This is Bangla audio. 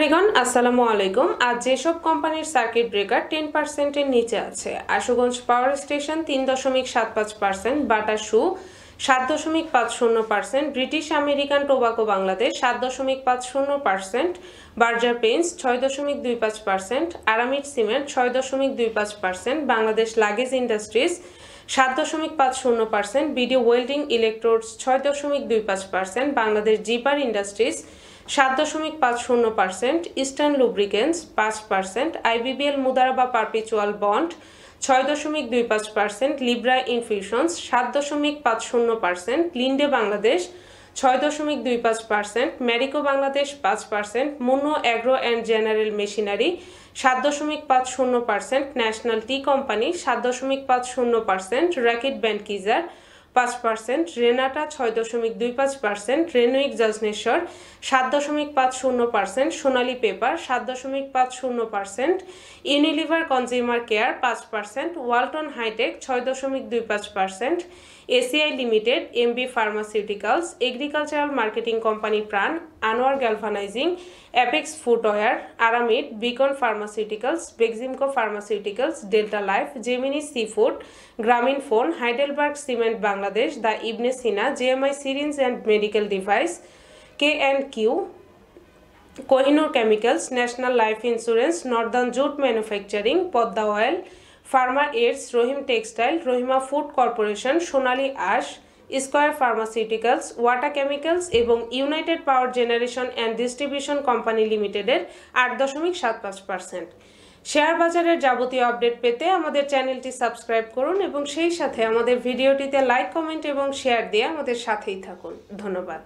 ব্যবসায়ীগণ আসসালামু আলাইকুম আজ যেসব কোম্পানির সার্কিট ব্রেকার টেন পার্সেন্টের নিচে আছে আশুগঞ্জ পাওয়ার স্টেশন তিন দশমিক সাত পাঁচ পার্সেন্ট বাটা শু সাত দশমিক পাঁচ শূন্য percent British American Tobacco Bangladesh সাত দশমিক পাঁচ শূন্য পার্সেন্ট বার্জার পেন্স ছয় দশমিক দুই পাঁচ পার্সেন্ট আরামিড সিমেন্ট ছয় দশমিক দুই পাঁচ পার্সেন্ট বাংলাদেশ লাগেজ ইন্ডাস্ট্রিজ সাত দশমিক পাঁচ শূন্য পার্সেন্ট বিডিও ওয়েল্ডিং ইলেকট্রোডস ছয় দশমিক দুই পাঁচ পার্সেন্ট বাংলাদেশ জিপার ইন্ডাস্ট্রিজ সাত দশমিক পাঁচ শূন্য পার্সেন্ট ইস্টার্ন লুব্রিকেন্স পাঁচ পার্সেন্ট আইবিবিএল মুদারাবা পারপিচুয়াল বন্ড ছয় দশমিক দুই পাঁচ পার্সেন্ট লিব্রা ইনফিউশনস সাত দশমিক পাঁচ শূন্য পার্সেন্ট লিন্ডে বাংলাদেশ ছয় দশমিক দুই পাঁচ পার্সেন্ট ম্যারিকো বাংলাদেশ পাঁচ percent Monno agro and general machinery সাত দশমিক পাঁচ শূন্য পার্সেন্ট ন্যাশনাল টি কোম্পানি সাত দশমিক পাঁচ শূন্য পার্সেন্ট র্যাকেট ব্যান্ড কিজার পাঁচ পার্সেন্ট রেনাটা ছয় দশমিক দুই পাঁচ পার্সেন্ট রেনুইক জজনেশ্বর সাত দশমিক পাঁচ শূন্য পার্সেন্ট সোনালী পেপার সাত দশমিক পাঁচ শূন্য পার্সেন্ট ইউনিলিভার কনজিউমার কেয়ার পাঁচ পার্সেন্ট ওয়ালটন হাইটেক ছয় দশমিক দুই পাঁচ percent ACI limited Ambee pharmaceuticals agricultural marketing company Pran Anwar galvanising Apex footwear Aramit Beacon pharmaceuticals Beximco pharmaceuticals Delta life Gemini sea food Grameenphone Heidelberg cement Bangla Bangladesh the Ibn Sina GMI syringe and medical device K and Q Kohinoor chemicals national life insurance northern jute manufacturing Padma oil pharma aids Rahim textile Rahima food corporation Sonali Aansh square pharmaceuticals water chemicals এবং united power generation and distribution company লিমিটেডের আট দশমিক সাত পাঁচ পার্সেন্ট শেয়ার বাজারের যাবতীয় আপডেট পেতে আমাদের চ্যানেলটি সাবস্ক্রাইব করুন এবং সেই সাথে আমাদের ভিডিওটিতে লাইক কমেন্ট এবং শেয়ার দিয়ে আমাদের সাথেই থাকুন ধন্যবাদ